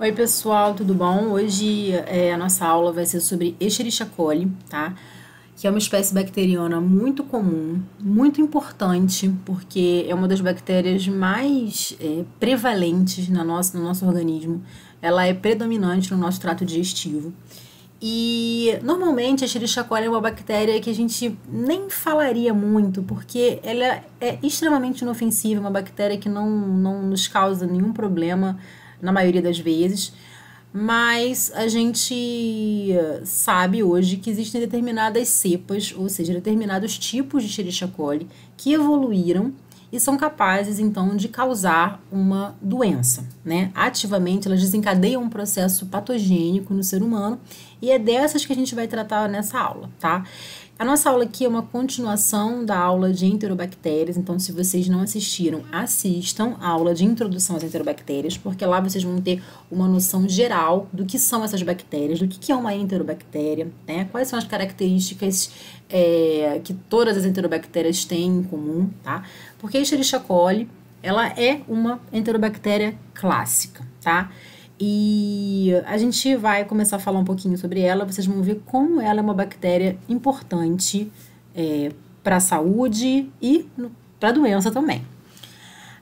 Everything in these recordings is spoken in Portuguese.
Oi pessoal, tudo bom? Hoje é, a nossa aula vai ser sobre Escherichia coli, tá? Que é uma espécie bacteriana muito comum, muito importante, porque é uma das bactérias mais é, prevalentes na nossa, no nosso organismo. Ela é predominante no nosso trato digestivo. E normalmente a Escherichia coli é uma bactéria que a gente nem falaria muito, porque ela é extremamente inofensiva, é uma bactéria que não, não nos causa nenhum problema na maioria das vezes, mas a gente sabe hoje que existem determinadas cepas, ou seja, determinados tipos de Escherichia coli que evoluíram e são capazes então de causar uma doença, né? Ativamente elas desencadeiam um processo patogênico no ser humano e é dessas que a gente vai tratar nessa aula, tá? A nossa aula aqui é uma continuação da aula de enterobactérias, então se vocês não assistiram, assistam a aula de introdução às enterobactérias, porque lá vocês vão ter uma noção geral do que são essas bactérias, do que é uma enterobactéria, né? quais são as características é, que todas as enterobactérias têm em comum, tá? Porque a Escherichia coli, ela é uma enterobactéria clássica, tá? E a gente vai começar a falar um pouquinho sobre ela. Vocês vão ver como ela é uma bactéria importante é, para a saúde e para a doença também.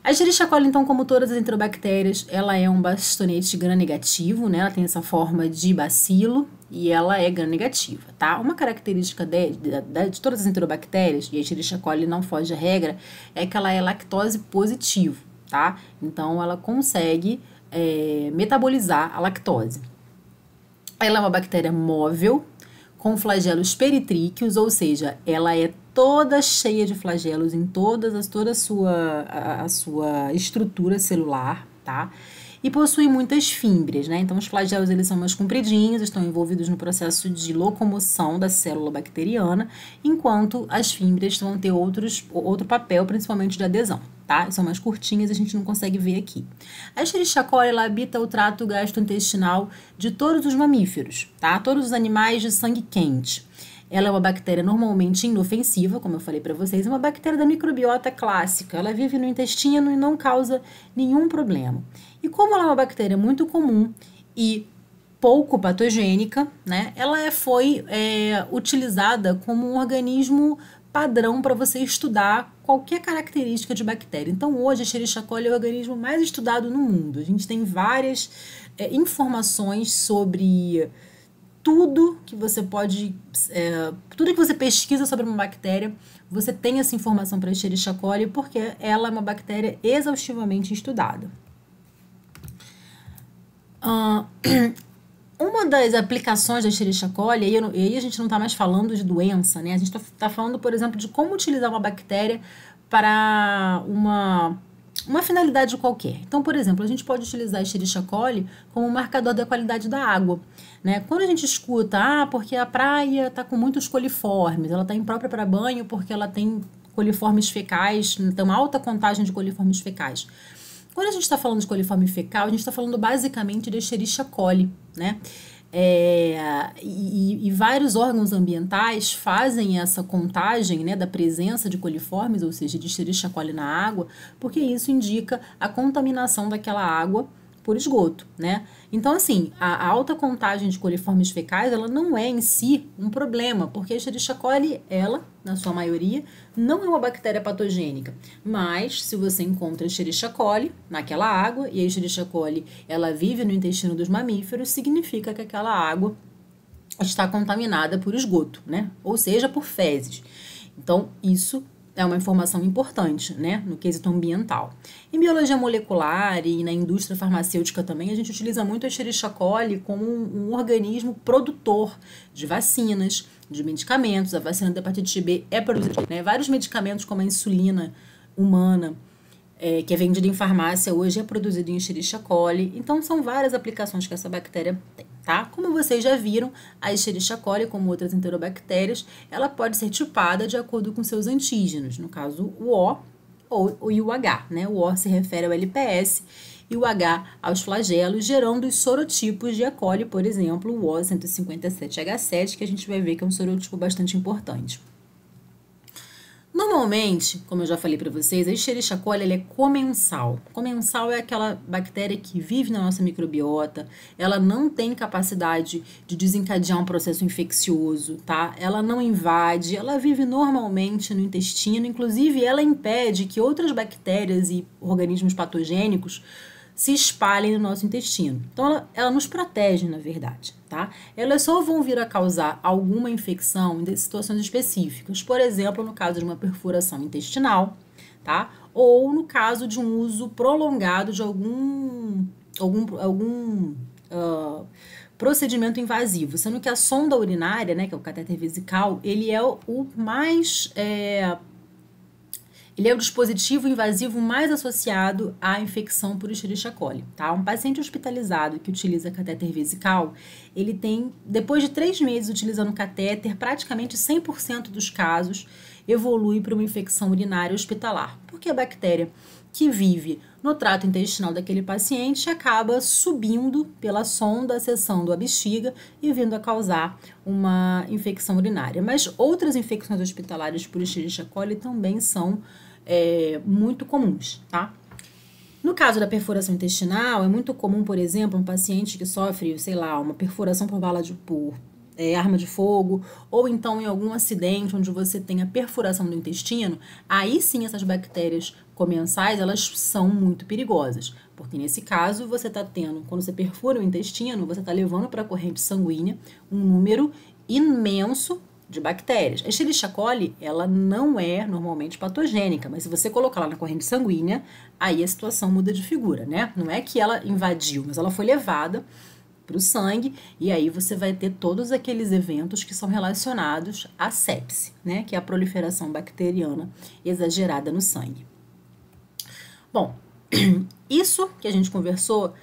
A coli então, como todas as enterobactérias, ela é um bastonete gram-negativo, né? Ela tem essa forma de bacilo e ela é gram-negativa, tá? Uma característica de, de, de todas as enterobactérias, e a coli não foge à regra, é que ela é lactose positiva, tá? Então, ela consegue é, metabolizar a lactose. Ela é uma bactéria móvel com flagelos peritríqueos, ou seja, ela é toda cheia de flagelos em todas as, toda a sua, a, a sua estrutura celular, tá? e possuem muitas fímbrias, né? Então os flagelos eles são mais compridinhos, estão envolvidos no processo de locomoção da célula bacteriana, enquanto as fímbrias vão ter outros, outro papel, principalmente de adesão. Tá? São mais curtinhas, a gente não consegue ver aqui. A Escherichia coli habita o trato gastrointestinal de todos os mamíferos, tá? Todos os animais de sangue quente. Ela é uma bactéria normalmente inofensiva, como eu falei para vocês, é uma bactéria da microbiota clássica. Ela vive no intestino e não causa nenhum problema. E como ela é uma bactéria muito comum e pouco patogênica, né, ela é, foi é, utilizada como um organismo padrão para você estudar qualquer característica de bactéria. Então, hoje, a Escherichia coli é o organismo mais estudado no mundo. A gente tem várias é, informações sobre tudo que você pode. É, tudo que você pesquisa sobre uma bactéria, você tem essa informação para Escherichia coli, porque ela é uma bactéria exaustivamente estudada. Uh, uma das aplicações da Escherichia coli, e aí, a gente não está mais falando de doença, né? A gente está tá falando, por exemplo, de como utilizar uma bactéria para uma uma finalidade qualquer. Então, por exemplo, a gente pode utilizar a xericha coli como marcador da qualidade da água. Né? Quando a gente escuta, ah, porque a praia está com muitos coliformes, ela está imprópria para banho porque ela tem coliformes fecais, então alta contagem de coliformes fecais. Quando a gente está falando de coliforme fecal, a gente está falando basicamente de xericha coli, né? É, e, e, vários órgãos ambientais fazem essa contagem né, da presença de coliformes, ou seja, de xerichacoli na água, porque isso indica a contaminação daquela água por esgoto, né? Então, assim, a, alta contagem de coliformes fecais, ela não é em si um problema, porque a Escherichia coli, ela, na sua maioria, não é uma bactéria patogênica. Mas, se você encontra Escherichia coli naquela água, e a Escherichia coli, ela vive no intestino dos mamíferos, significa que aquela água está contaminada por esgoto, né? Ou seja, por fezes. Então, isso é uma informação importante, né, no quesito ambiental. Em biologia molecular e na indústria farmacêutica também, a gente utiliza muito a Escherichia coli como um, um organismo produtor de vacinas, de medicamentos. A vacina da hepatite B é produzida, né, vários medicamentos como a insulina humana, é, que é vendida em farmácia hoje, é produzida em Escherichia coli. Então, são várias aplicações que essa bactéria tem tá? Como vocês já viram, a Escherichia coli, como outras enterobactérias, ela pode ser tipada de acordo com seus antígenos, no caso o O ou o H. né? O O se refere ao LPS e o H aos flagelos, gerando os sorotipos de E. coli, por exemplo, o O157H7, que a gente vai ver que é um sorotipo bastante importante. Normalmente, como eu já falei para vocês, a Escherichia coli ela é comensal. Comensal é aquela bactéria que vive na nossa microbiota, ela não tem capacidade de desencadear um processo infeccioso, tá? Ela não invade, ela vive normalmente no intestino, inclusive ela impede que outras bactérias e organismos patogênicos se espalhem no nosso intestino. Então, ela, ela, nos protege, na verdade, tá? Elas só vão vir a causar alguma infecção em situações específicas, por exemplo, no caso de uma perfuração intestinal, tá? Ou no caso de um uso prolongado de algum, algum, algum uh, procedimento invasivo, sendo que a sonda urinária, né, que é o cateter vesical, ele é o, mais é, ele é o dispositivo invasivo mais associado à infecção por Escherichia coli, tá? Um paciente hospitalizado que utiliza catéter vesical, ele tem, depois de três meses utilizando catéter, praticamente 100% dos casos evolui para uma infecção urinária hospitalar, porque a bactéria que vive no trato intestinal daquele paciente acaba subindo pela sonda, acessando a bexiga e vindo a causar uma infecção urinária. Mas outras infecções hospitalares por Escherichia coli também são é, muito comuns, tá? No caso da perfuração intestinal, é muito comum, por exemplo, um paciente que sofre, sei lá, uma perfuração por bala de por é, arma de fogo, ou então em algum acidente onde você tenha perfuração do intestino, aí sim essas bactérias comensais elas são muito perigosas, porque nesse caso você está tendo, quando você perfura o intestino, você está levando para a corrente sanguínea um número imenso de bactérias. A Escherichia coli, ela não é normalmente patogênica, mas se você colocar ela na corrente sanguínea, aí a situação muda de figura, né? Não é que ela invadiu, mas ela foi levada para o sangue, e aí você vai ter todos aqueles eventos que são relacionados à sepse, né? Que é a proliferação bacteriana exagerada no sangue. Bom, isso que a gente conversou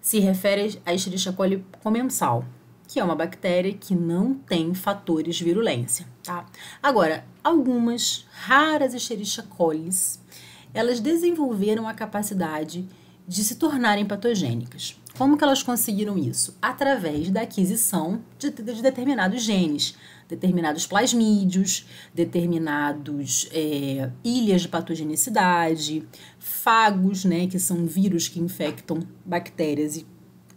se refere à Escherichia coli comensal, que é uma bactéria que não tem fatores de virulência, tá? Agora, algumas raras Escherichia colis, elas desenvolveram a capacidade de se tornarem patogênicas. Como que elas conseguiram isso? Através da aquisição de, de determinados genes, determinados plasmídios, determinados é, ilhas de patogenicidade, fagos, né, que são vírus que infectam bactérias e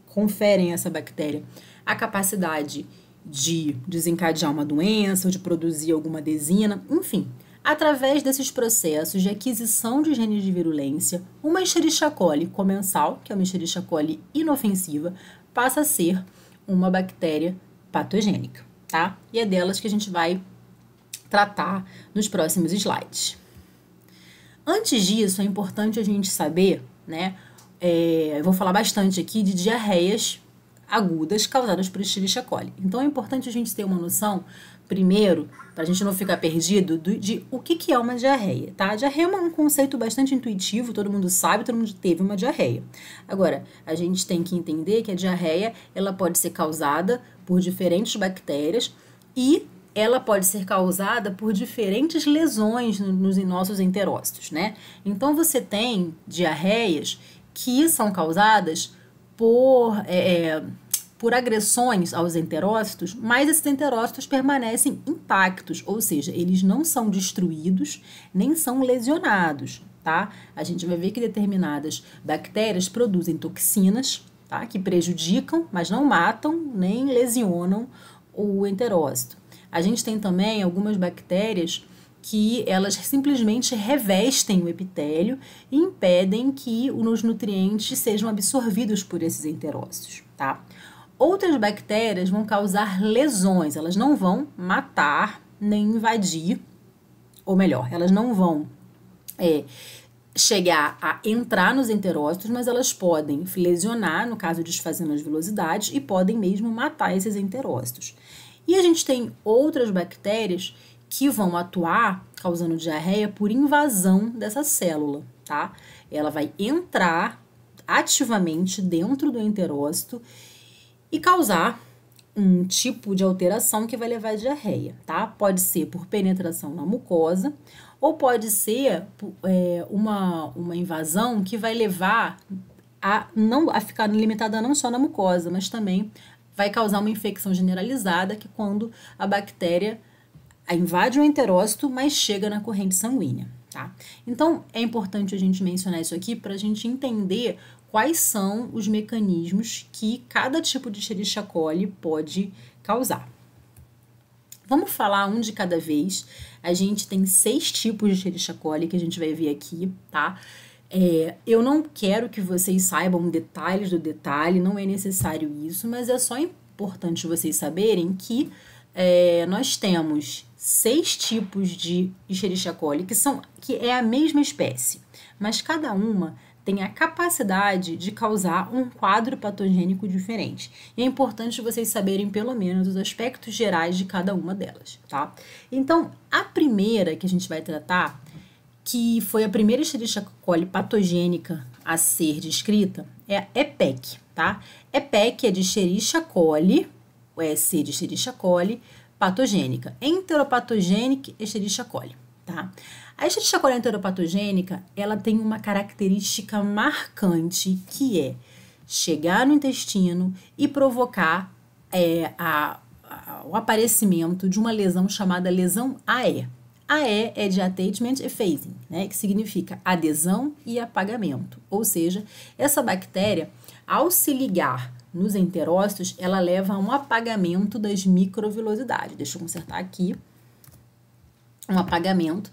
conferem essa bactéria a capacidade de desencadear uma doença ou de produzir alguma desina, enfim. Através desses processos de aquisição de genes de virulência, uma Escherichia coli comensal, que é uma Escherichia coli inofensiva, passa a ser uma bactéria patogênica, tá? E é delas que a gente vai tratar nos próximos slides. Antes disso, é importante a gente saber, né? É, eu vou falar bastante aqui de diarreias agudas causadas por Escherichia coli. Então é importante a gente ter uma noção, primeiro, para a gente não ficar perdido, do, de o que, que é uma diarreia, tá? A diarreia é um conceito bastante intuitivo, todo mundo sabe, todo mundo teve uma diarreia. Agora, a gente tem que entender que a diarreia, ela pode ser causada por diferentes bactérias e ela pode ser causada por diferentes lesões nos nossos enterócitos, né? Então você tem diarreias que são causadas por é, é por agressões aos enterócitos, mas esses enterócitos permanecem intactos, ou seja, eles não são destruídos nem são lesionados, tá? A gente vai ver que determinadas bactérias produzem toxinas, tá? Que prejudicam, mas não matam nem lesionam o enterócito. A gente tem também algumas bactérias que elas simplesmente revestem o epitélio e impedem que os nutrientes sejam absorvidos por esses enterócitos, tá? Outras bactérias vão causar lesões, elas não vão matar nem invadir, ou melhor, elas não vão é, chegar a entrar nos enterócitos, mas elas podem lesionar, no caso desfazendo as velocidades, e podem mesmo matar esses enterócitos. E a gente tem outras bactérias que vão atuar causando diarreia por invasão dessa célula, tá? Ela vai entrar ativamente dentro do enterócito e causar um tipo de alteração que vai levar à diarreia, tá? Pode ser por penetração na mucosa ou pode ser é, uma, uma invasão que vai levar a, não, a ficar limitada não só na mucosa, mas também vai causar uma infecção generalizada, que quando a bactéria invade o enterócito, mas chega na corrente sanguínea. Tá? Então, é importante a gente mencionar isso aqui para a gente entender quais são os mecanismos que cada tipo de xerichacole pode causar. Vamos falar um de cada vez. A gente tem seis tipos de xerichacole que a gente vai ver aqui, tá? É, eu não quero que vocês saibam detalhes do detalhe, não é necessário isso, mas é só importante vocês saberem que é, nós temos seis tipos de Escherichia coli que são que é a mesma espécie, mas cada uma tem a capacidade de causar um quadro patogênico diferente. E é importante vocês saberem pelo menos os aspectos gerais de cada uma delas, tá? Então, a primeira que a gente vai tratar, que foi a primeira Escherichia coli patogênica a ser descrita, é a EPEC, tá? EPEC é de Escherichia coli, o é, EC de Escherichia coli, patogênica, enteropatogênica Escherichia coli, tá? A estatística enteropatogênica, ela tem uma característica marcante que é chegar no intestino e provocar é, a, a, o aparecimento de uma lesão chamada lesão AE. AE é de Attachment Effacing, né, que significa adesão e apagamento. Ou seja, essa bactéria, ao se ligar nos enterócitos, ela leva a um apagamento das microvilosidades. Deixa eu consertar aqui. Um apagamento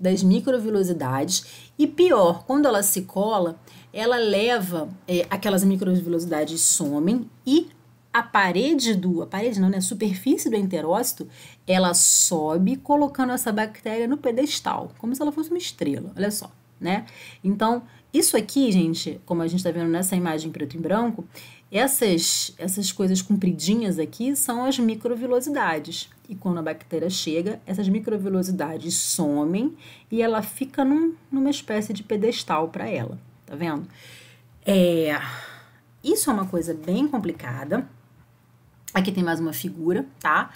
das microvilosidades e pior, quando ela se cola, ela leva é, aquelas microvilosidades somem e a parede do, a parede não, né, a superfície do enterócito, ela sobe colocando essa bactéria no pedestal, como se ela fosse uma estrela, olha só, né? Então, isso aqui, gente, como a gente está vendo nessa imagem preto e branco, essas, essas coisas compridinhas aqui são as microvilosidades. E quando a bactéria chega, essas microvilosidades somem e ela fica num, numa espécie de pedestal para ela. Tá vendo? É, isso é uma coisa bem complicada. Aqui tem mais uma figura, tá?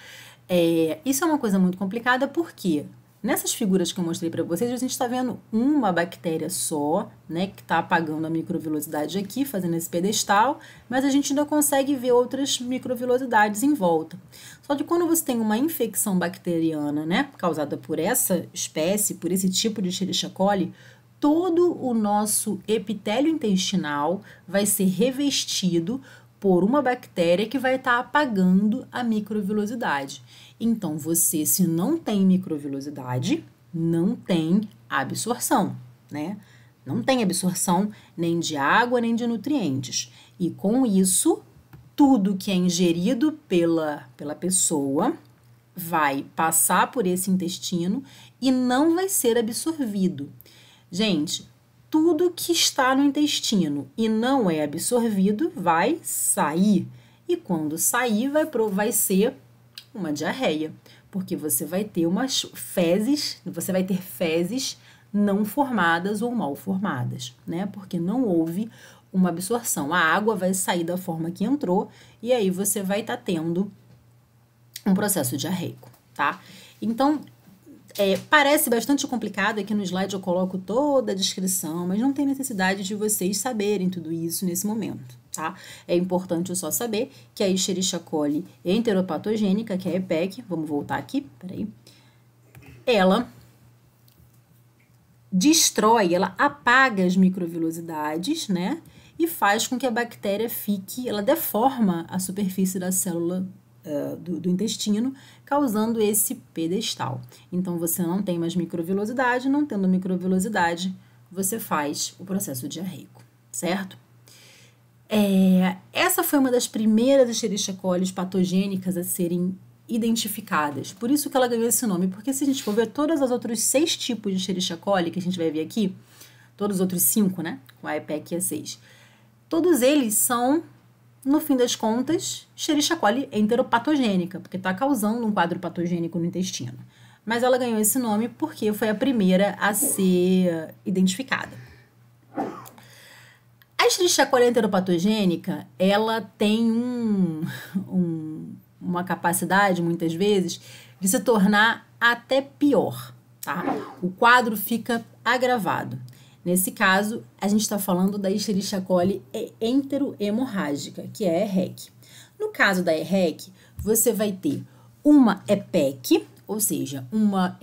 É, isso é uma coisa muito complicada porque Nessas figuras que eu mostrei para vocês, a gente está vendo uma bactéria só, né, que está apagando a microvilosidade aqui, fazendo esse pedestal, mas a gente ainda consegue ver outras microvilosidades em volta. Só que quando você tem uma infecção bacteriana, né, causada por essa espécie, por esse tipo de Escherichia coli, todo o nosso epitélio intestinal vai ser revestido por uma bactéria que vai estar tá apagando a microvilosidade. Então, você, se não tem microvilosidade, não tem absorção, né? Não tem absorção nem de água nem de nutrientes. E com isso, tudo que é ingerido pela, pela pessoa vai passar por esse intestino e não vai ser absorvido. Gente, tudo que está no intestino e não é absorvido vai sair. E quando sair, vai, vai ser uma diarreia, porque você vai ter umas fezes, você vai ter fezes não formadas ou mal formadas, né? Porque não houve uma absorção. A água vai sair da forma que entrou e aí você vai estar tá tendo um processo diarreico, tá? Então, é, parece bastante complicado, aqui no slide eu coloco toda a descrição, mas não tem necessidade de vocês saberem tudo isso nesse momento, tá? É importante só saber que a Escherichia coli enteropatogênica, que é a EPEC, vamos voltar aqui, peraí, ela destrói, ela apaga as microvilosidades, né? E faz com que a bactéria fique, ela deforma a superfície da célula eh, do, do, intestino, causando esse pedestal. Então, você não tem mais microvilosidade, não tendo microvilosidade, você faz o processo diarreico, certo? É, essa foi uma das primeiras Escherichia coli patogênicas a serem identificadas. Por isso que ela ganhou esse nome, porque se a gente for ver todos os outros seis tipos de Escherichia coli que a gente vai ver aqui, todos os outros cinco, né? Com a EPEC e a seis, Todos eles são no fim das contas, Xerixa coli é enteropatogênica, porque está causando um quadro patogênico no intestino. Mas ela ganhou esse nome porque foi a primeira a ser identificada. A Xerixa coli enteropatogênica, ela tem um, um, uma capacidade, muitas vezes, de se tornar até pior, tá? O quadro fica agravado. Nesse caso, a gente está falando da Escherichia coli enterohemorrágica, que é a EREC. No caso da EREC, você vai ter uma EPEC, ou seja, uma,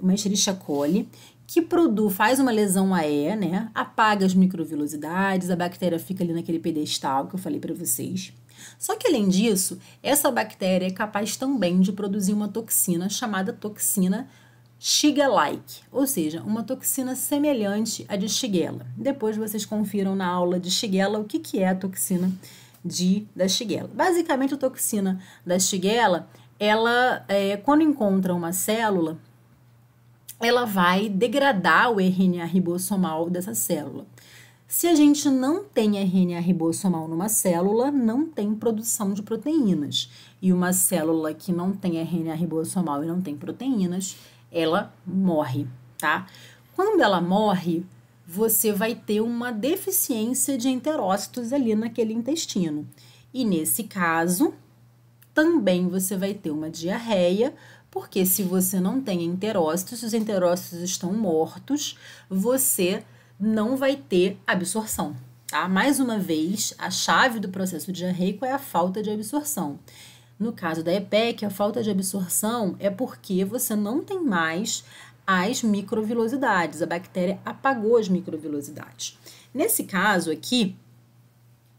uma Escherichia coli que produz, faz uma lesão AE, né? Apaga as microvilosidades, a bactéria fica ali naquele pedestal que eu falei para vocês. Só que além disso, essa bactéria é capaz também de produzir uma toxina chamada toxina Shiga-like, ou seja, uma toxina semelhante à de Shigella. Depois vocês confiram na aula de Shigella o que, que é a toxina de, da Shigella. Basicamente, a toxina da Shigella, ela, é, quando encontra uma célula, ela vai degradar o RNA ribossomal dessa célula. Se a gente não tem RNA ribossomal numa célula, não tem produção de proteínas. E uma célula que não tem RNA ribossomal e não tem proteínas, ela morre, tá? Quando ela morre, você vai ter uma deficiência de enterócitos ali naquele intestino. E nesse caso, também você vai ter uma diarreia, porque se você não tem enterócitos, os enterócitos estão mortos, você não vai ter absorção, tá? Mais uma vez, a chave do processo diarreico é a falta de absorção. No caso da EPEC, a falta de absorção é porque você não tem mais as microvilosidades, a bactéria apagou as microvilosidades. Nesse caso aqui,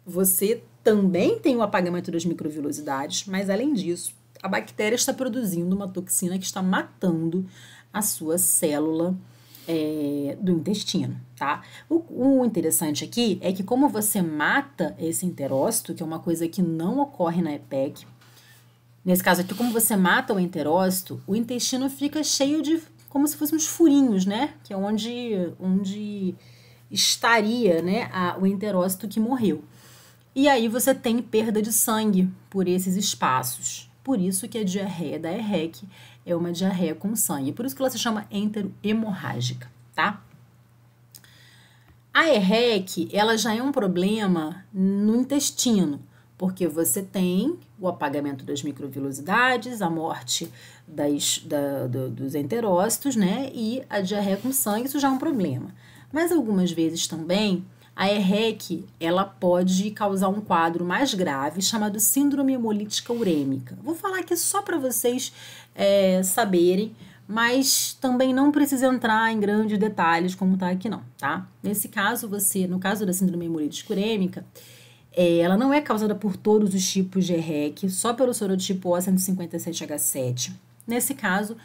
você também tem o apagamento das microvilosidades, mas além disso, a bactéria está produzindo uma toxina que está matando a sua célula é, do intestino, tá? O, o, interessante aqui é que como você mata esse enterócito, que é uma coisa que não ocorre na EPEC, Nesse caso aqui, como você mata o enterócito, o intestino fica cheio de como se fossem uns furinhos, né? Que é onde, onde estaria né, a, o enterócito que morreu. E aí você tem perda de sangue por esses espaços. Por isso que a diarreia da EREC é uma diarreia com sangue. Por isso que ela se chama enterohemorrágica, tá? A EREC, ela já é um problema no intestino, porque você tem o apagamento das microvilosidades, a morte das, da, do, dos enterócitos, né? E a diarreia com sangue, isso já é um problema. Mas algumas vezes também a EREC ela pode causar um quadro mais grave chamado síndrome hemolítica urêmica. Vou falar aqui só para vocês é, saberem, mas também não precisa entrar em grandes detalhes como está aqui não, tá? Nesse caso você, no caso da síndrome hemolítica urêmica, é, ela não é causada por todos os tipos de REC, só pelo sorotipo O157H7. Nesse caso,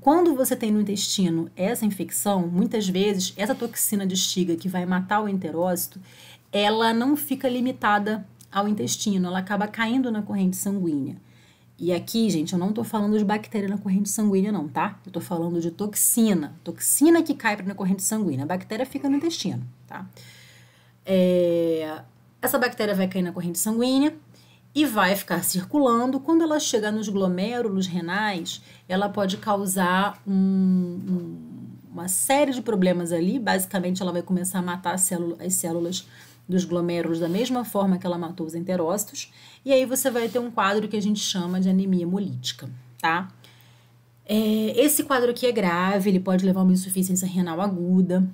quando você tem no intestino essa infecção, muitas vezes essa toxina de estiga que vai matar o enterócito, ela não fica limitada ao intestino, ela acaba caindo na corrente sanguínea. E aqui, gente, eu não estou falando de bactéria na corrente sanguínea, não, tá? Eu estou falando de toxina. Toxina que cai na corrente sanguínea. A bactéria fica no intestino, tá? É... Essa bactéria vai cair na corrente sanguínea e vai ficar circulando. Quando ela chegar nos glomérulos renais, ela pode causar um, um, uma série de problemas ali. Basicamente, ela vai começar a matar as células, as células dos glomérulos da mesma forma que ela matou os enterócitos. E aí você vai ter um quadro que a gente chama de anemia hemolítica, tá? É, esse quadro aqui é grave, ele pode levar a uma insuficiência renal aguda,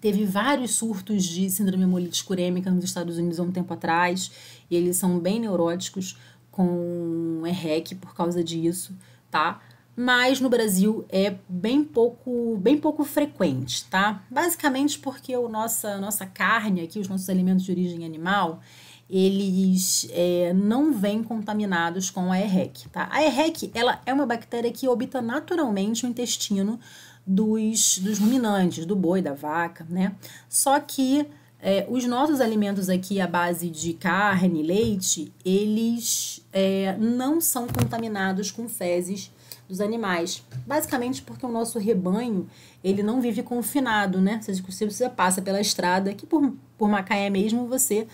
teve vários surtos de síndrome hemolítica urêmica nos Estados Unidos há um tempo atrás, e eles são bem neuróticos com EREC por causa disso, tá? Mas no Brasil é bem pouco, bem pouco frequente, tá? Basicamente porque o nossa, nossa carne aqui, os nossos alimentos de origem animal, eles é, não vêm contaminados com a EREC, tá? A EREC, ela é uma bactéria que habita naturalmente o intestino dos, dos ruminantes, do boi, da vaca, né? Só que é, os nossos alimentos aqui à base de carne, leite, eles é, não são contaminados com fezes dos animais. Basicamente porque o nosso rebanho, ele não vive confinado, né? Se você passa pela estrada, que por, por Macaé mesmo, você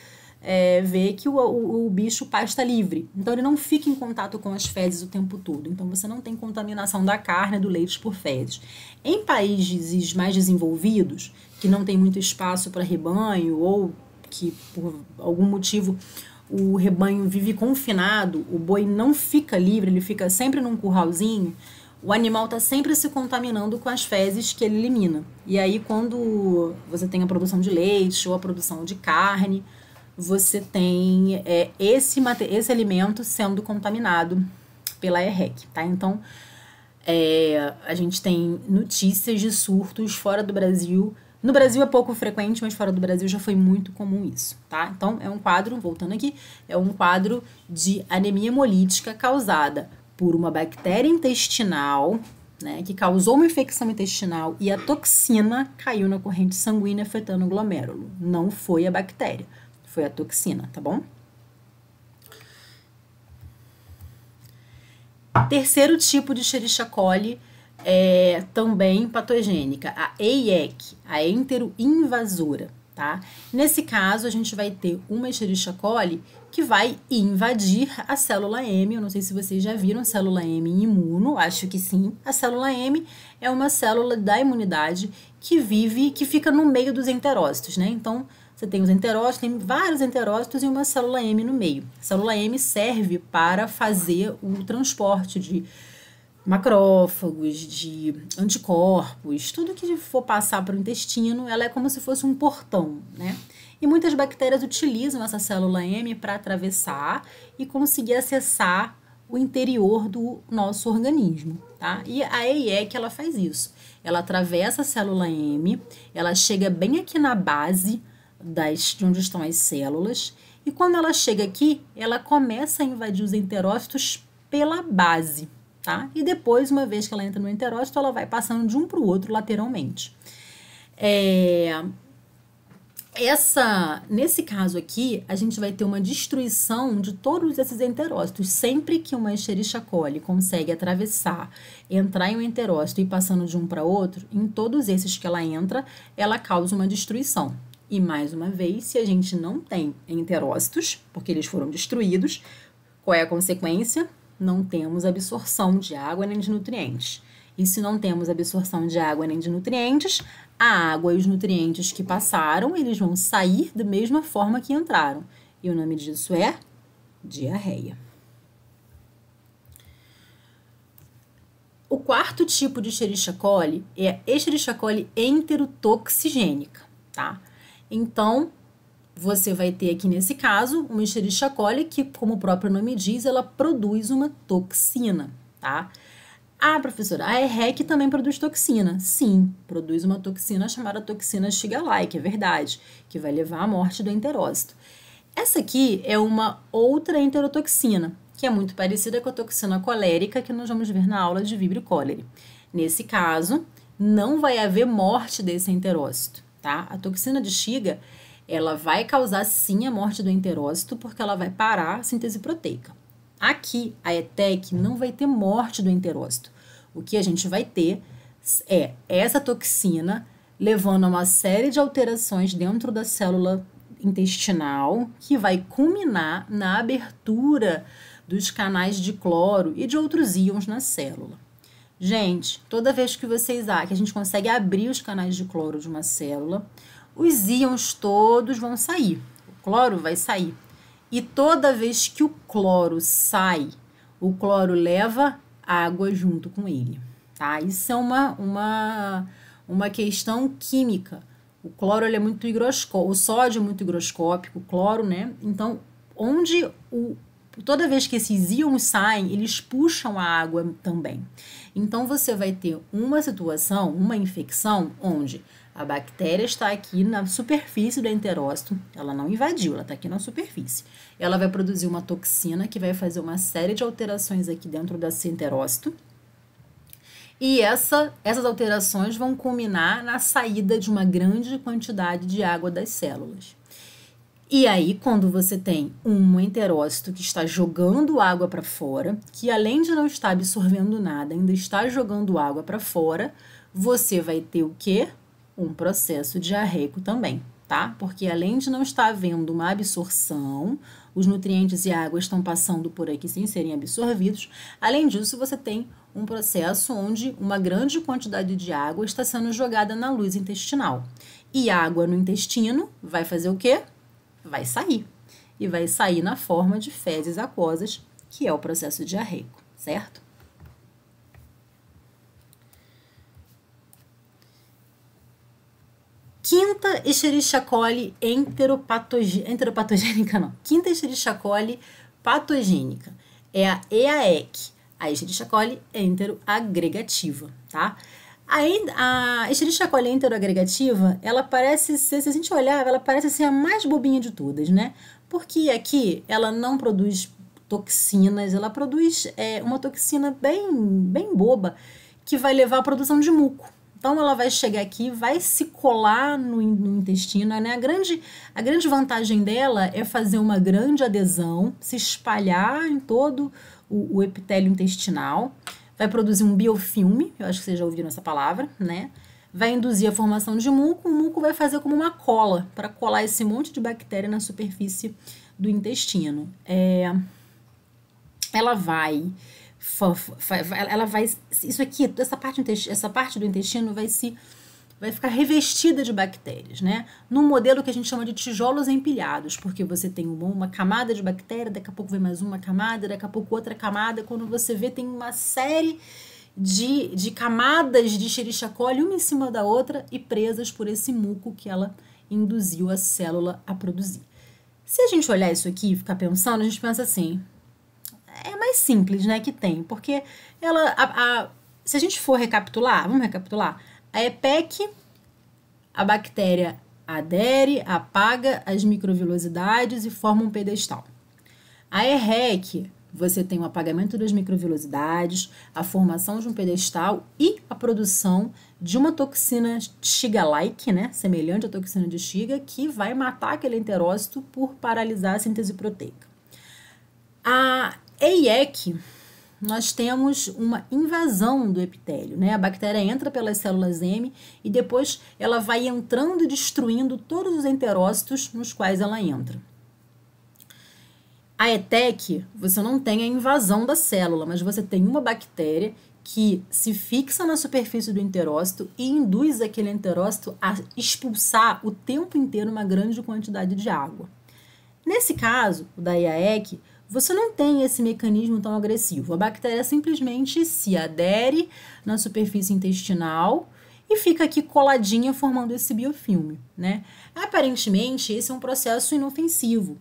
é, que o, o, o bicho pasta livre. Então ele não fica em contato com as fezes o tempo todo. Então você não tem contaminação da carne, do leite por fezes. Em países mais desenvolvidos, que não tem muito espaço para rebanho ou que por algum motivo o rebanho vive confinado, o boi não fica livre, ele fica sempre num curralzinho, o animal está sempre se contaminando com as fezes que ele elimina. E aí, quando você tem a produção de leite ou a produção de carne, você tem é, esse, esse alimento sendo contaminado pela EREC, tá? Então, é, a gente tem notícias de surtos fora do Brasil. No Brasil é pouco frequente, mas fora do Brasil já foi muito comum isso, tá? Então, é um quadro, voltando aqui, é um quadro de anemia hemolítica causada por uma bactéria intestinal, né, que causou uma infecção intestinal e a toxina caiu na corrente sanguínea afetando o glomérulo. Não foi a bactéria foi a toxina, tá bom? Terceiro tipo de xerixa coli é também patogênica, a EIEC, a enteroinvasora, tá? Nesse caso, a gente vai ter uma xerixa coli que vai invadir a célula M. Eu não sei se vocês já viram célula M imuno, acho que sim. A célula M é uma célula da imunidade que vive, que fica no meio dos enterócitos, né? Então, você tem os enterócitos, tem vários enterócitos e uma célula M no meio. A célula M serve para fazer o transporte de macrófagos, de anticorpos, tudo que for passar para o intestino, ela é como se fosse um portão, né? E muitas bactérias utilizam essa célula M para atravessar e conseguir acessar o interior do nosso organismo, tá? E a que ela faz isso. Ela atravessa a célula M, ela chega bem aqui na base das, de onde estão as células. E quando ela chega aqui, ela começa a invadir os enterócitos pela base, tá? E depois, uma vez que ela entra no enterócito, ela vai passando de um para o outro lateralmente. É... Essa, nesse caso aqui, a gente vai ter uma destruição de todos esses enterócitos. Sempre que uma Escherichia coli consegue atravessar, entrar em um enterócito e passando de um para outro, em todos esses que ela entra, ela causa uma destruição, e mais uma vez, se a gente não tem enterócitos, porque eles foram destruídos, qual é a consequência? Não temos absorção de água nem de nutrientes. E se não temos absorção de água nem de nutrientes, a água e os nutrientes que passaram, eles vão sair da mesma forma que entraram. E o nome disso é diarreia. O quarto tipo de Escherichia coli é a Escherichia coli enterotoxigênica, tá? Então, você vai ter aqui nesse caso uma Escherichia coli que, como o próprio nome diz, ela produz uma toxina, tá? Ah, professora, a EREC também produz toxina. Sim, produz uma toxina chamada toxina Shiga-like, é verdade, que vai levar à morte do enterócito. Essa aqui é uma outra enterotoxina, que é muito parecida com a toxina colérica que nós vamos ver na aula de vibrio cólere. Nesse caso, não vai haver morte desse enterócito tá? A toxina de Shiga, ela vai causar sim a morte do enterócito, porque ela vai parar a síntese proteica. Aqui, a ETEC não vai ter morte do enterócito. O que a gente vai ter é essa toxina levando a uma série de alterações dentro da célula intestinal, que vai culminar na abertura dos canais de cloro e de outros íons na célula. Gente, toda vez que vocês acham que a gente consegue abrir os canais de cloro de uma célula, os íons todos vão sair. O cloro vai sair. E toda vez que o cloro sai, o cloro leva água junto com ele. Tá? Isso é uma, uma, uma questão química. O cloro é muito higroscópico, o sódio é muito higroscópico, o cloro, né? Então, onde o toda vez que esses íons saem, eles puxam a água também. Então você vai ter uma situação, uma infecção, onde a bactéria está aqui na superfície do enterócito, ela não invadiu, ela está aqui na superfície. Ela vai produzir uma toxina que vai fazer uma série de alterações aqui dentro desse enterócito. E essa, essas alterações vão culminar na saída de uma grande quantidade de água das células. E aí, quando você tem um enterócito que está jogando água para fora, que além de não estar absorvendo nada, ainda está jogando água para fora, você vai ter o quê? Um processo diarreico também, tá? Porque além de não estar havendo uma absorção, os nutrientes e água estão passando por aqui sem serem absorvidos. Além disso, você tem um processo onde uma grande quantidade de água está sendo jogada na luz intestinal. E água no intestino vai fazer o quê? vai sair. E vai sair na forma de fezes aquosas, que é o processo diarreico, certo? Quinta Escherichia coli enteropatogênica, enteropatogênica não, quinta Escherichia coli patogênica é a EAEC, a Escherichia coli enteroagregativa, tá? Ainda, a estilista acolhente agregativa, ela parece ser, se a gente olhar, ela parece ser a mais bobinha de todas, né? Porque aqui ela não produz toxinas, ela produz é, uma toxina bem, bem boba, que vai levar à produção de muco. Então ela vai chegar aqui, vai se colar no, no intestino, né? A grande, a grande vantagem dela é fazer uma grande adesão, se espalhar em todo o, o epitélio intestinal vai produzir um biofilme, eu acho que vocês já ouviram essa palavra, né? Vai induzir a formação de muco, o muco vai fazer como uma cola, para colar esse monte de bactéria na superfície do intestino. É... Ela vai ela vai isso aqui essa parte essa parte do intestino vai se vai ficar revestida de bactérias, né? Num modelo que a gente chama de tijolos empilhados, porque você tem uma, camada de bactéria, daqui a pouco vem mais uma camada, daqui a pouco outra camada. Quando você vê, tem uma série de, de camadas de xerichacole, uma em cima da outra e presas por esse muco que ela induziu a célula a produzir. Se a gente olhar isso aqui e ficar pensando, a gente pensa assim, é mais simples, né, que tem, porque ela, a, a, se a gente for recapitular, vamos recapitular, a EPEC, a bactéria adere, apaga as microvilosidades e forma um pedestal. A EREC, você tem o apagamento das microvilosidades, a formação de um pedestal e a produção de uma toxina Shiga-like, né, semelhante à toxina de Shiga, que vai matar aquele enterócito por paralisar a síntese proteica. A EIEC, nós temos uma invasão do epitélio, né? A bactéria entra pelas células M e depois ela vai entrando e destruindo todos os enterócitos nos quais ela entra. A ETEC, você não tem a invasão da célula, mas você tem uma bactéria que se fixa na superfície do enterócito e induz aquele enterócito a expulsar o tempo inteiro uma grande quantidade de água. Nesse caso, o da IAEC, você não tem esse mecanismo tão agressivo. A bactéria simplesmente se adere na superfície intestinal e fica aqui coladinha formando esse biofilme, né? Aparentemente, esse é um processo inofensivo,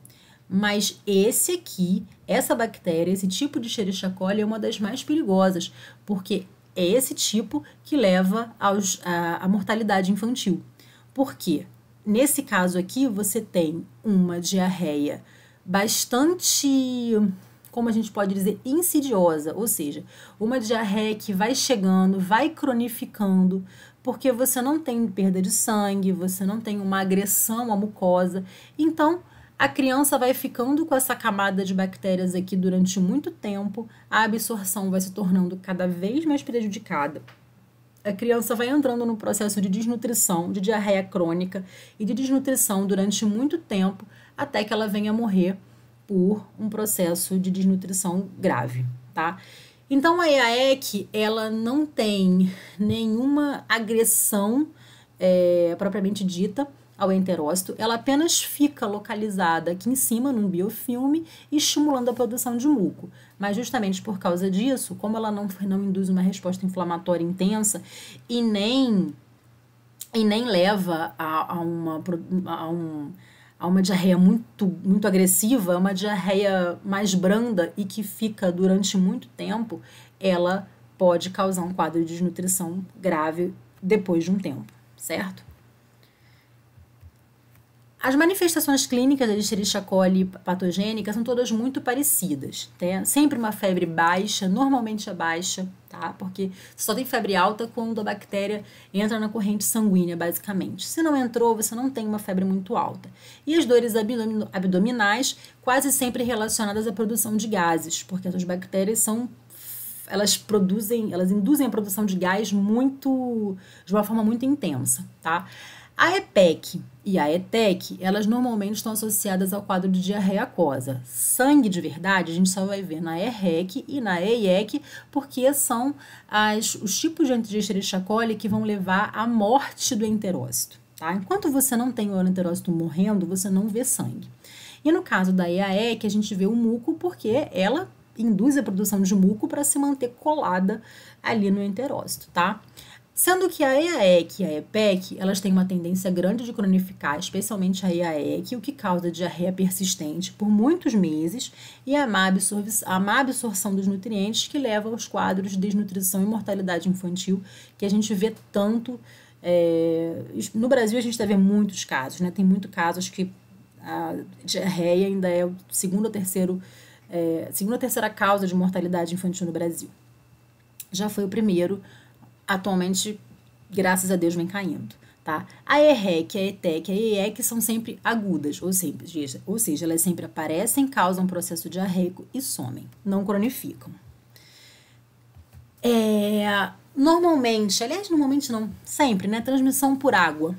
mas esse aqui, essa bactéria, esse tipo de coli é uma das mais perigosas, porque é esse tipo que leva aos, a, a mortalidade infantil. Por quê? Nesse caso aqui, você tem uma diarreia bastante, como a gente pode dizer, insidiosa, ou seja, uma diarreia que vai chegando, vai cronificando, porque você não tem perda de sangue, você não tem uma agressão à mucosa. Então, a criança vai ficando com essa camada de bactérias aqui durante muito tempo, a absorção vai se tornando cada vez mais prejudicada. A criança vai entrando no processo de desnutrição, de diarreia crônica e de desnutrição durante muito tempo, até que ela venha morrer por um processo de desnutrição grave, tá? Então a EAEC ela não tem nenhuma agressão é, propriamente dita ao enterócito, ela apenas fica localizada aqui em cima, num biofilme, estimulando a produção de muco. Mas justamente por causa disso, como ela não, não induz uma resposta inflamatória intensa e nem, e nem leva a, a, uma, a um a uma diarreia muito, muito agressiva, uma diarreia mais branda e que fica durante muito tempo, ela pode causar um quadro de desnutrição grave depois de um tempo, certo? As manifestações clínicas da Listeria coli patogênica são todas muito parecidas, tá? Sempre uma febre baixa, normalmente baixa, tá? Porque só tem febre alta quando a bactéria entra na corrente sanguínea, basicamente. Se não entrou, você não tem uma febre muito alta. E as dores abdominais, quase sempre relacionadas à produção de gases, porque essas bactérias são elas produzem, elas induzem a produção de gás muito de uma forma muito intensa, tá? A EPEC, e a ETEC, elas normalmente estão associadas ao quadro de diarreia aquosa. Sangue de verdade a gente só vai ver na EREC e na EIEC, porque são as, os tipos de antidiasterite coli que vão levar à morte do enterócito. Tá? Enquanto você não tem o enterócito morrendo, você não vê sangue. E no caso da EAEC, a gente vê o muco porque ela induz a produção de muco para se manter colada ali no enterócito, tá? Sendo que a EAEC e a EPEC, elas têm uma tendência grande de cronificar, especialmente a EAEC, o que causa diarreia persistente por muitos meses e a má, a má absorção dos nutrientes que leva aos quadros de desnutrição e mortalidade infantil que a gente vê tanto. É... No Brasil a gente deve tá muitos casos, né? Tem muitos casos que a diarreia ainda é o segundo ou terceiro, é, segunda ou terceira causa de mortalidade infantil no Brasil. Já foi o primeiro atualmente, graças a Deus, vem caindo. Tá? A EREC, a ETEC, a EEC são sempre agudas, ou, seja, ou seja, elas sempre aparecem, causam processo de arreco e somem, não cronificam. É, normalmente, aliás, normalmente não, sempre, né? Transmissão por água.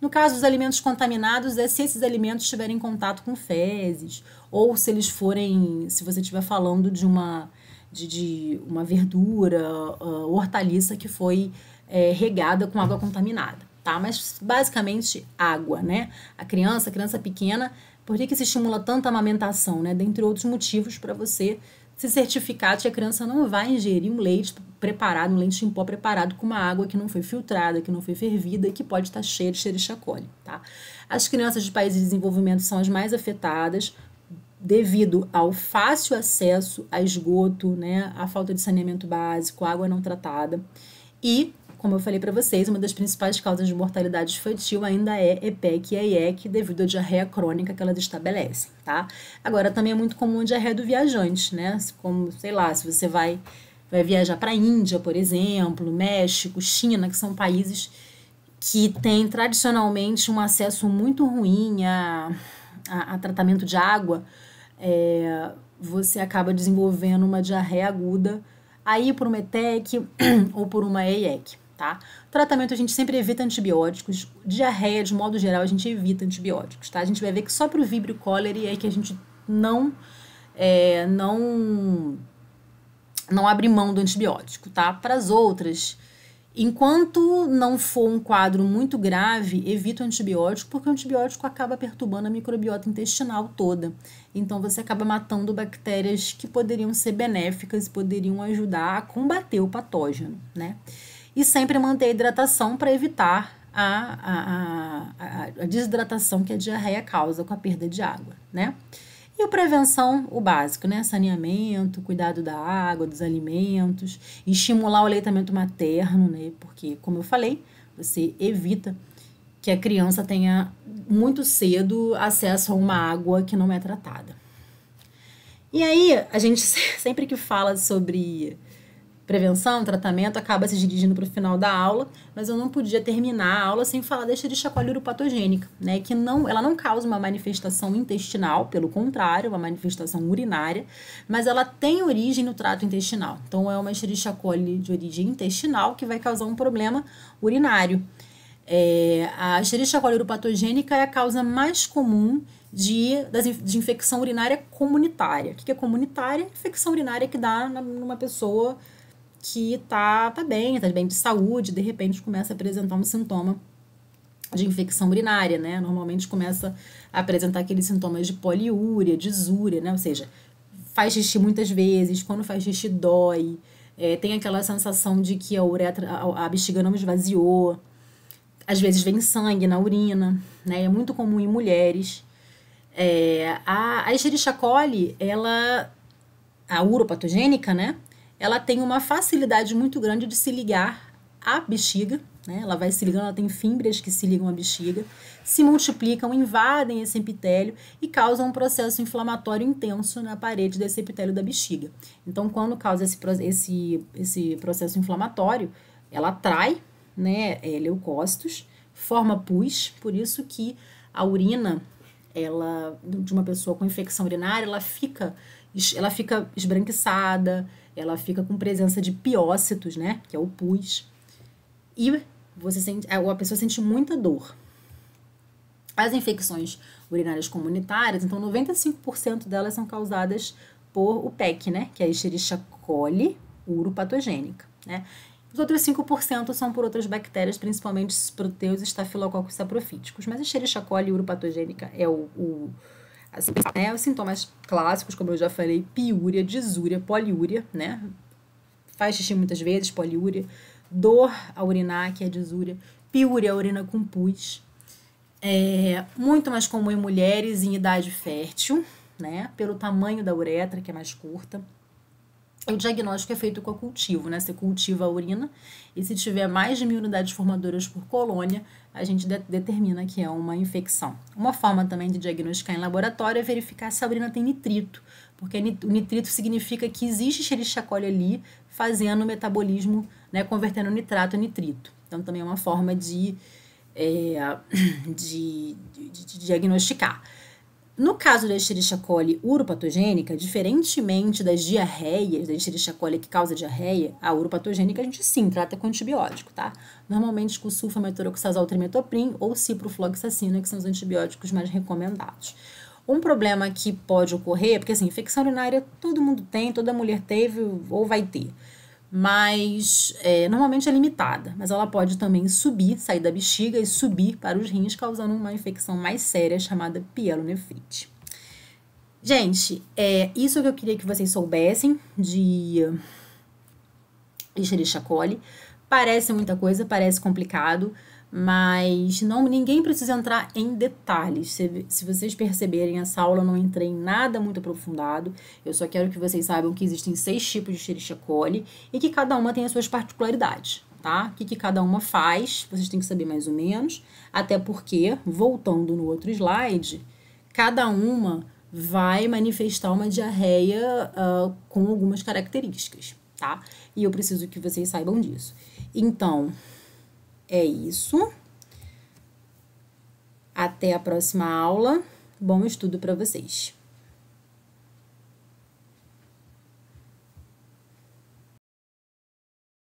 No caso dos alimentos contaminados, é se esses alimentos estiverem em contato com fezes, ou se eles forem, se você estiver falando de uma de, de uma verdura, uh, hortaliça que foi é, regada com água contaminada, tá? Mas basicamente água, né? A criança, a criança pequena, por que, que se estimula tanta amamentação, né? Dentre outros motivos para você se certificar de que a criança não vai ingerir um leite preparado, um leite em pó preparado com uma água que não foi filtrada, que não foi fervida e que pode estar cheia de xerichacone, tá? As crianças de países de desenvolvimento são as mais afetadas, devido ao fácil acesso a esgoto, né, a falta de saneamento básico, água não tratada e como eu falei para vocês, uma das principais causas de mortalidade infantil ainda é EPEC e EIEC devido à diarreia crônica que elas estabelecem, tá? Agora, também é muito comum a diarreia do viajante, né? Como, sei lá, se você vai, vai viajar para a Índia, por exemplo, México, China, que são países que têm tradicionalmente um acesso muito ruim a, a, a tratamento de água, é, você acaba desenvolvendo uma diarreia aguda, aí por uma ETEC ou por uma EIEC, tá? Tratamento a gente sempre evita antibióticos, diarreia de modo geral a gente evita antibióticos, tá? A gente vai ver que só para o vibrio cólera é que a gente não é, não não abre mão do antibiótico, tá? Para as outras Enquanto não for um quadro muito grave, evita o antibiótico, porque o antibiótico acaba perturbando a microbiota intestinal toda. Então você acaba matando bactérias que poderiam ser benéficas e poderiam ajudar a combater o patógeno, né? E sempre manter a hidratação para evitar a, a, a, a desidratação que a diarreia causa com a perda de água, né? E o prevenção, o básico, né? Saneamento, cuidado da água, dos alimentos, estimular o aleitamento materno, né? Porque, como eu falei, você evita que a criança tenha muito cedo acesso a uma água que não é tratada. E aí, a gente sempre que fala sobre prevenção, tratamento, acaba se dirigindo para o final da aula, mas eu não podia terminar a aula sem falar da Escherichia uropatogênica, né, que não, ela não causa uma manifestação intestinal, pelo contrário, uma manifestação urinária, mas ela tem origem no trato intestinal. Então é uma Escherichia coli de origem intestinal que vai causar um problema urinário. É, a Escherichia coli uropatogênica é a causa mais comum de, das, de infecção urinária comunitária. O que é comunitária? Infecção urinária que dá numa pessoa que tá, tá bem, tá bem de saúde, de repente começa a apresentar um sintoma de infecção urinária, né? Normalmente começa a apresentar aqueles sintomas de poliúria, desúria, né? Ou seja, faz xixi muitas vezes, quando faz xixi dói, é, tem aquela sensação de que a uretra, a, a bexiga não esvaziou, às vezes vem sangue na urina, né? É muito comum em mulheres. É, a, a Escherichia coli, ela, a uropatogênica, né? ela tem uma facilidade muito grande de se ligar à bexiga, né? Ela vai se ligando, ela tem fímbrias que se ligam à bexiga, se multiplicam, invadem esse epitélio e causam um processo inflamatório intenso na parede desse epitélio da bexiga. Então, quando causa esse, esse, esse processo inflamatório, ela atrai né, eh, leucócitos, forma pus, por isso que a urina ela de uma pessoa com infecção urinária, ela fica ela fica esbranquiçada, ela fica com presença de piócitos, né? Que é o pus. E você sente, a pessoa sente muita dor. As infecções urinárias comunitárias, então 95% delas são causadas por o PEC, né? Que é a Escherichia coli uropatogênica, né? Os outros 5% são por outras bactérias, principalmente proteus e estafilococcus saprofíticos. Mas a Escherichia coli uropatogênica é o, o as né, os sintomas clássicos, como eu já falei, piúria, disúria, poliúria, né? Faz xixi muitas vezes, poliúria. Dor a urinar, que é disúria. Piúria, é a urina com pus. É muito mais comum em mulheres em idade fértil, né? Pelo tamanho da uretra, que é mais curta. O diagnóstico é feito com o cultivo, né? Você cultiva a urina e se tiver mais de mil unidades formadoras por colônia, a gente de determina que é uma infecção. Uma forma também de diagnosticar em laboratório é verificar se a urina tem nitrito, porque o nitrito significa que existe xerichacólia ali fazendo o metabolismo, né? Convertendo nitrato em nitrito. Então também é uma forma de, é, de, de, de diagnosticar. No caso da Escherichia coli uropatogênica, diferentemente das diarreias, da Escherichia coli que causa diarreia, a uropatogênica a gente sim trata com antibiótico, tá? Normalmente com sulfametoxazol trimetoprim ou ciprofloxacina, que são os antibióticos mais recomendados. Um problema que pode ocorrer, é porque assim, infecção urinária todo mundo tem, toda mulher teve ou vai ter mas é, normalmente é limitada, mas ela pode também subir, sair da bexiga e subir para os rins, causando uma infecção mais séria chamada pielonefrite. Gente, é isso que eu queria que vocês soubessem de Escherichia coli. Parece muita coisa, parece complicado, mas não ninguém precisa entrar em detalhes. Se, se vocês perceberem, essa aula eu não entrei em nada muito aprofundado. Eu só quero que vocês saibam que existem seis tipos de Xerichia coli e que cada uma tem as suas particularidades, tá? O que, que cada uma faz, vocês têm que saber mais ou menos. Até porque, voltando no outro slide, cada uma vai manifestar uma diarreia uh, com algumas características, tá? E eu preciso que vocês saibam disso. Então, é isso. Até a próxima aula. Bom estudo para vocês!